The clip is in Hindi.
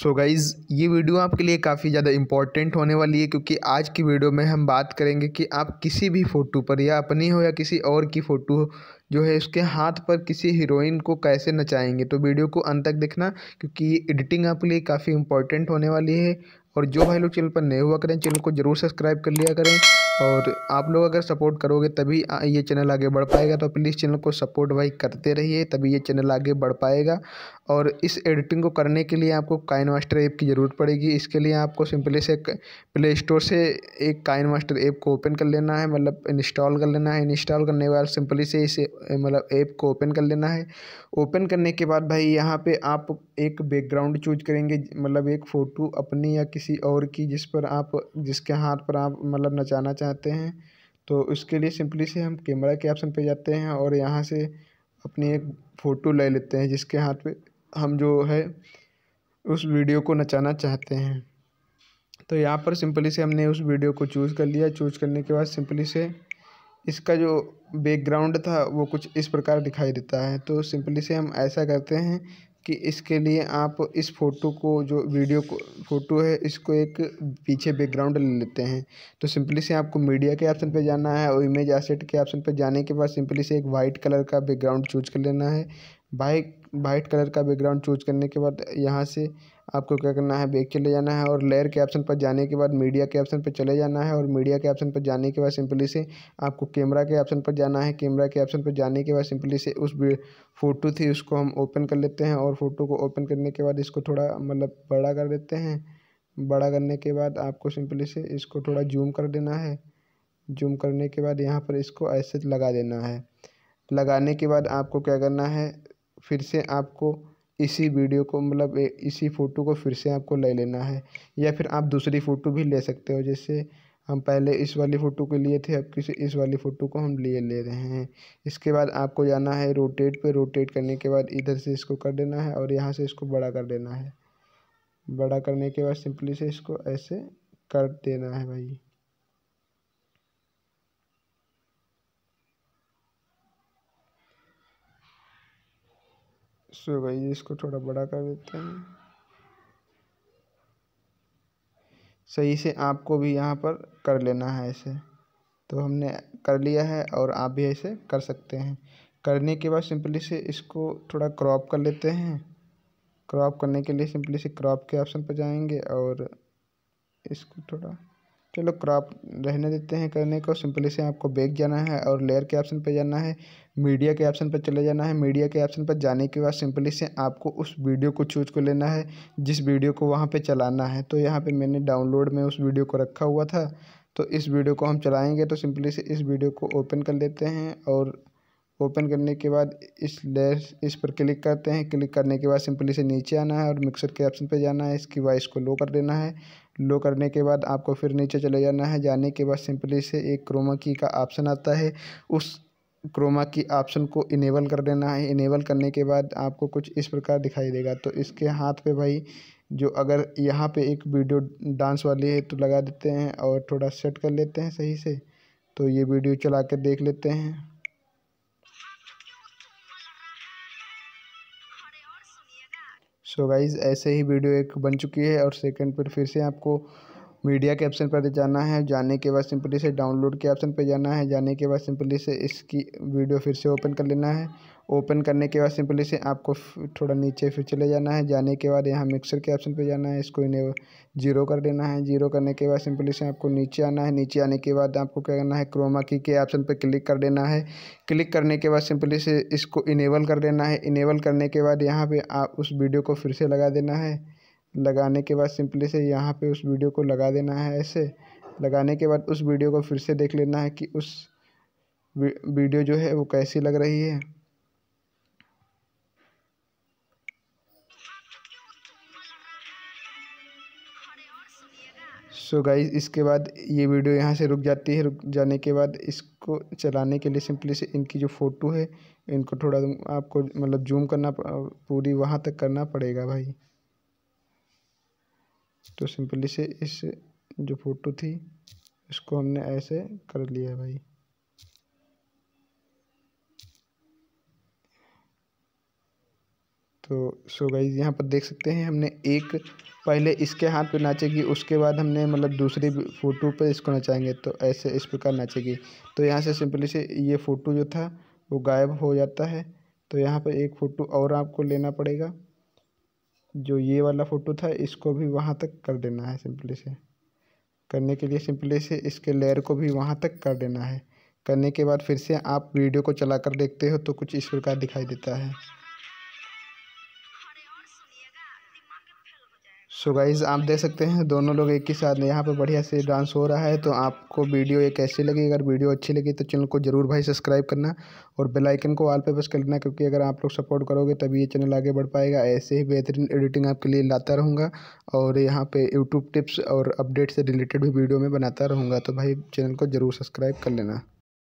सो so गाइज़ ये वीडियो आपके लिए काफ़ी ज़्यादा इम्पॉर्टेंट होने वाली है क्योंकि आज की वीडियो में हम बात करेंगे कि आप किसी भी फ़ोटो पर या अपनी हो या किसी और की फ़ोटो जो है उसके हाथ पर किसी हीरोइन को कैसे नचाएंगे तो वीडियो को अंत तक देखना क्योंकि ये एडिटिंग आपके लिए काफ़ी इंपॉर्टेंट होने वाली है और जो भाई लोग चैनल पर नए हुआ करें चैनल को ज़रूर सब्सक्राइब कर लिया करें और आप लोग अगर सपोर्ट करोगे तभी ये चैनल आगे बढ़ पाएगा तो प्लीज़ चैनल को सपोर्ट भाई करते रहिए तभी ये चैनल आगे बढ़ पाएगा और इस एडिटिंग को करने के लिए आपको काइन मास्टर ऐप की ज़रूरत पड़ेगी इसके लिए आपको सिंपली से प्ले स्टोर से एक काइन मास्टर ऐप को ओपन कर लेना है मतलब इंस्टॉल कर लेना है इंस्टॉल करने के बाद सिंपली से इसे मतलब ऐप को ओपन कर लेना है ओपन करने के बाद भाई यहाँ पे आप एक बैकग्राउंड चूज करेंगे मतलब एक फ़ोटो अपनी या किसी और की जिस पर आप जिसके हाथ पर आप मतलब नचाना चाहते हैं तो उसके लिए सिंपली से हम कैमरा के ऑप्शन पर जाते हैं और यहाँ से अपनी एक फ़ोटो ले लेते हैं जिसके हाथ पे हम जो है उस वीडियो को नचाना चाहते हैं तो यहाँ पर सिंपली से हमने उस वीडियो को चूज़ कर लिया चूज़ करने के बाद सिंपली से इसका जो बैकग्राउंड था वो कुछ इस प्रकार दिखाई देता है तो सिंपली से हम ऐसा करते हैं कि इसके लिए आप इस फ़ोटो को जो वीडियो को फ़ोटो है इसको एक पीछे बैकग्राउंड ले लेते हैं तो सिंपली से आपको मीडिया के ऑप्शन पर जाना है और इमेज एसेट के ऑप्शन पर जाने के बाद सिंपली से एक वाइट कलर का बैकग्राउंड चूज कर लेना है बाइक वाइट कलर का बैकग्राउंड चूज करने के बाद यहाँ से आपको क्या करना है बैक चले जाना है और लेयर के ऑप्शन पर जाने के बाद मीडिया के ऑप्शन पर चले जाना है और मीडिया के ऑप्शन पर जाने के बाद सिंपली से आपको कैमरा के ऑप्शन पर जाना है कैमरा के ऑप्शन पर जाने के बाद सिंपली से उस फ़ोटो थी उसको हम ओपन कर लेते हैं और फ़ोटो को ओपन करने के बाद इसको थोड़ा मतलब बड़ा कर देते हैं बड़ा करने के बाद आपको सिंपली से इसको थोड़ा जूम कर देना है जूम करने के बाद यहाँ पर इसको ऐसे लगा देना है लगाने के बाद आपको क्या करना है फिर से आपको इसी वीडियो को मतलब इसी फ़ोटो को फिर से आपको ले लेना है या फिर आप दूसरी फ़ोटो भी ले सकते हो जैसे हम पहले इस वाली फ़ोटो के लिए थे अब किसी इस वाली फ़ोटो को हम लिए ले रहे हैं इसके बाद आपको जाना है रोटेट पे रोटेट करने के बाद इधर से इसको कर देना है और यहाँ से इसको बड़ा कर देना है बड़ा करने के बाद सिंपली से इसको ऐसे कर देना है भाई सो भाई इसको थोड़ा बड़ा कर देते हैं सही से आपको भी यहाँ पर कर लेना है ऐसे तो हमने कर लिया है और आप भी ऐसे कर सकते हैं करने के बाद सिंपली से इसको थोड़ा क्रॉप कर लेते हैं क्रॉप करने के लिए सिंपली से क्रॉप के ऑप्शन पर जाएंगे और इसको थोड़ा चलो क्रॉप रहने देते हैं करने को सिंपली से आपको बैक जाना है और लेयर के ऑप्शन पर जाना है मीडिया के ऑप्शन पर चले जाना है मीडिया के ऑप्शन पर जाने के बाद सिंपली से आपको उस वीडियो को चूज कर लेना है जिस वीडियो को वहाँ पे चलाना है तो यहाँ पे मैंने डाउनलोड में उस वीडियो को रखा हुआ था तो इस वीडियो को हम चलाएँगे तो सिंपली से इस वीडियो को ओपन कर लेते हैं और ओपन करने के बाद इस लेयर इस पर क्लिक करते हैं क्लिक करने के बाद सिंपली से नीचे आना है और मिक्सर के ऑप्शन पे जाना है इसकी वॉइस को लो कर देना है लो करने के बाद आपको फिर नीचे चले जाना है जाने के बाद सिंपली से एक क्रोमा की का ऑप्शन आता है उस क्रोमा की ऑप्शन को इनेबल कर देना है इनेबल करने के बाद आपको कुछ इस प्रकार दिखाई देगा तो इसके हाथ पे भाई जो अगर यहाँ पे एक वीडियो डांस वाली है तो लगा देते हैं और थोड़ा सेट कर लेते हैं सही से तो ये वीडियो चला कर देख लेते हैं सो गाइज ऐसे ही वीडियो एक बन चुकी है और सेकंड पर फिर से आपको मीडिया के ऑप्शन पर जाना है जाने के बाद सिंपली से डाउनलोड के ऑप्शन पर जाना है जाने के बाद सिंपली से इसकी वीडियो फिर से ओपन कर लेना है ओपन करने के बाद सिंपली से आपको थोड़ा नीचे फिर चले जाना है जाने के बाद यहाँ मिक्सर के ऑप्शन पे जाना है इसको इन्हें जीरो कर देना है जीरो करने के बाद सिंपली से आपको नीचे आना है नीचे आने के बाद आपको क्या करना है क्रोमा की के ऑप्शन पर क्लिक कर देना है क्लिक करने के बाद सिंपली से इसको इनेबल कर देना है इनेबल करने के बाद यहाँ पर आप उस वीडियो को फिर से लगा देना है लगाने के बाद सिंपली से यहाँ पर उस वीडियो को लगा देना है ऐसे लगाने के बाद उस वीडियो को फिर से देख लेना है कि उस वीडियो जो है वो कैसी लग रही है सो so गाइज इसके बाद ये वीडियो यहाँ से रुक जाती है रुक जाने के बाद इसको चलाने के लिए सिंपली से इनकी जो फ़ोटो है इनको थोड़ा आपको मतलब जूम करना पूरी वहाँ तक करना पड़ेगा भाई तो सिंपली से इस जो फ़ोटो थी इसको हमने ऐसे कर लिया भाई तो सो गई यहाँ पर देख सकते हैं हमने एक पहले इसके हाथ पे नाचेगी उसके बाद हमने मतलब दूसरी फ़ोटो पे इसको नचाएंगे तो ऐसे इस प्रकार नाचेगी तो यहाँ से सिंपली से ये फ़ोटो जो था वो गायब हो जाता है तो यहाँ पर एक फ़ोटो और आपको लेना पड़ेगा जो ये वाला फ़ोटो था इसको भी वहाँ तक कर देना है सिंपली से करने के लिए सिंपली से इसके लेयर को भी वहाँ तक कर देना है करने के बाद फिर से आप वीडियो को चला कर देखते हो तो कुछ इस प्रकार दिखाई देता है सो गाइज़ आप देख सकते हैं दोनों लोग एक ही साथ यहाँ पर बढ़िया से डांस हो रहा है तो आपको वीडियो ये कैसी लगी अगर वीडियो अच्छी लगी तो चैनल को जरूर भाई सब्सक्राइब करना और बेल आइकन को ऑल पे प्रेस कर लेना क्योंकि अगर आप लोग सपोर्ट करोगे तभी ये चैनल आगे बढ़ पाएगा ऐसे ही बेहतरीन एडिटिंग आपके लिए लाता रहूँगा और यहाँ पर यूट्यूब टिप्स और अपडेट से रिलेटेड भी वीडियो में बनाता रहूँगा तो भाई चैनल को ज़रूर सब्सक्राइब कर लेना